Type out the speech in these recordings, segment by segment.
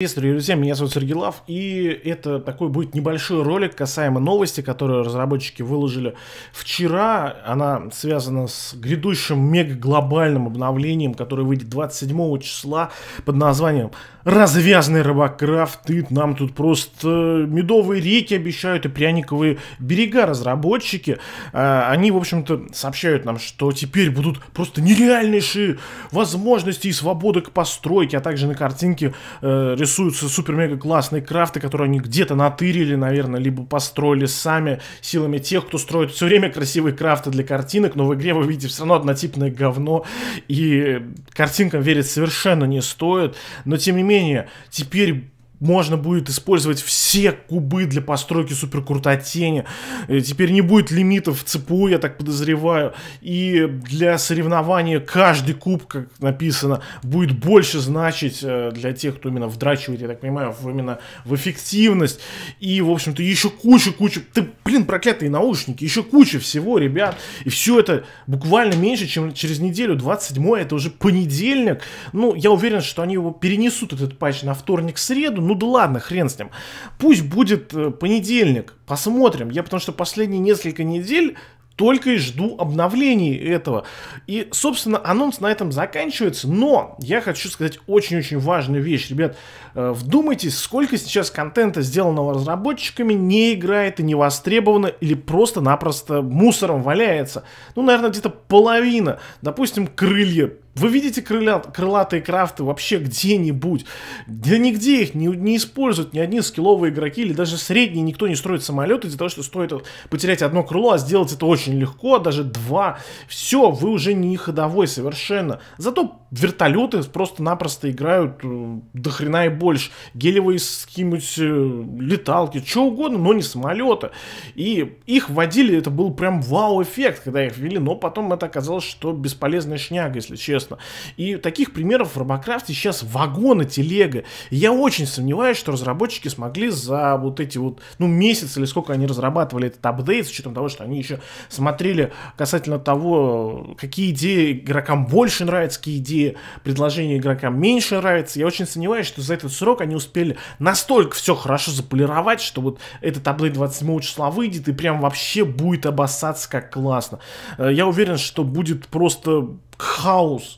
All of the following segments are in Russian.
Приветствую, друзья, меня зовут Сергей Лав, и это такой будет небольшой ролик касаемо новости, которую разработчики выложили вчера. Она связана с грядущим мега-глобальным обновлением, которое выйдет 27 числа под названием «Развязный рыбокрафт». И нам тут просто медовые реки обещают и пряниковые берега разработчики. А, они, в общем-то, сообщают нам, что теперь будут просто нереальнейшие возможности и свободы к постройке, а также на картинке э, рисуются супер-мега-классные крафты, которые они где-то натырили, наверное, либо построили сами силами тех, кто строит все время красивые крафты для картинок, но в игре вы видите все равно однотипное говно, и картинкам верить совершенно не стоит. Но, тем не менее, теперь можно будет использовать все кубы для постройки суперкрутотени. Э, теперь не будет лимитов в ЦПУ, я так подозреваю. И для соревнования каждый куб, как написано, будет больше значить э, для тех, кто именно вдрачивает, я так понимаю, именно в эффективность. И, в общем-то, еще куча-куча... Ты, блин, проклятые наушники, еще куча всего, ребят. И все это буквально меньше, чем через неделю. 27 это уже понедельник. Ну, я уверен, что они его перенесут, этот патч, на вторник-среду ну да ладно, хрен с ним. Пусть будет э, понедельник, посмотрим. Я потому что последние несколько недель только и жду обновлений этого. И, собственно, анонс на этом заканчивается. Но я хочу сказать очень-очень важную вещь. Ребят, э, вдумайтесь, сколько сейчас контента, сделанного разработчиками, не играет и не востребовано, или просто-напросто мусором валяется. Ну, наверное, где-то половина. Допустим, крылья вы видите крыля, крылатые крафты вообще где-нибудь? Да нигде их не, не используют ни одни скилловые игроки или даже средние никто не строит самолеты из-за того, что стоит потерять одно крыло, а сделать это очень легко, даже два. Все, вы уже не ходовой совершенно. Зато вертолеты просто-напросто играют э, до хрена и больше. Гелевые с какими-нибудь э, леталки, что угодно, но не самолеты. И их вводили, это был прям вау-эффект, когда их ввели, но потом это оказалось, что бесполезная шняга, если честно честно. И таких примеров в Робокрафте сейчас вагоны, телега. Я очень сомневаюсь, что разработчики смогли за вот эти вот, ну, месяц или сколько они разрабатывали этот апдейт, с учетом того, что они еще смотрели касательно того, какие идеи игрокам больше нравятся, какие идеи, предложения игрокам меньше нравятся. Я очень сомневаюсь, что за этот срок они успели настолько все хорошо заполировать, что вот этот апдейт 27 числа выйдет и прям вообще будет обоссаться как классно. Э, я уверен, что будет просто хаос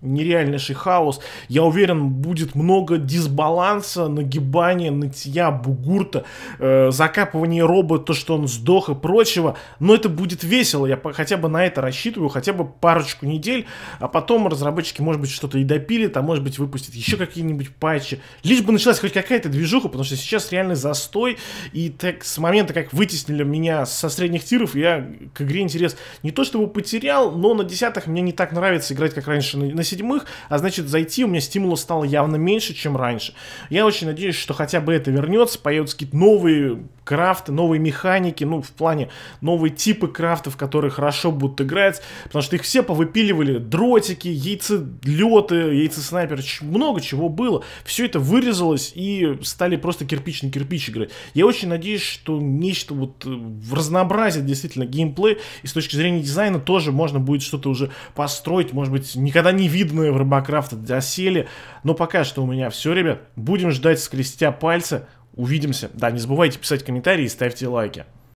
нереальнейший хаос. Я уверен, будет много дисбаланса, нагибания, нытья, бугурта, э, закапывания робота, то, что он сдох и прочего. Но это будет весело. Я по, хотя бы на это рассчитываю, хотя бы парочку недель. А потом разработчики, может быть, что-то и допилят, а может быть, выпустят еще какие-нибудь патчи. Лишь бы началась хоть какая-то движуха, потому что сейчас реальный застой. И так с момента, как вытеснили меня со средних тиров, я к игре интерес не то чтобы потерял, но на десятых мне не так нравится играть, как раньше на седьмых, а значит зайти у меня стимула стало явно меньше, чем раньше. Я очень надеюсь, что хотя бы это вернется, появятся какие-то новые крафты, новые механики, ну, в плане новые типы крафтов, которые хорошо будут играть, потому что их все повыпиливали, дротики, яйцелеты, яйцеснайпер, много чего было. Все это вырезалось и стали просто кирпич на кирпич играть. Я очень надеюсь, что нечто вот э, разнообразит действительно геймплей, и с точки зрения дизайна тоже можно будет что-то уже построить, может быть, никогда не видно видное в Робокрафта досели, Но пока что у меня все, ребят. Будем ждать скрестя пальцы, Увидимся. Да, не забывайте писать комментарии и ставьте лайки.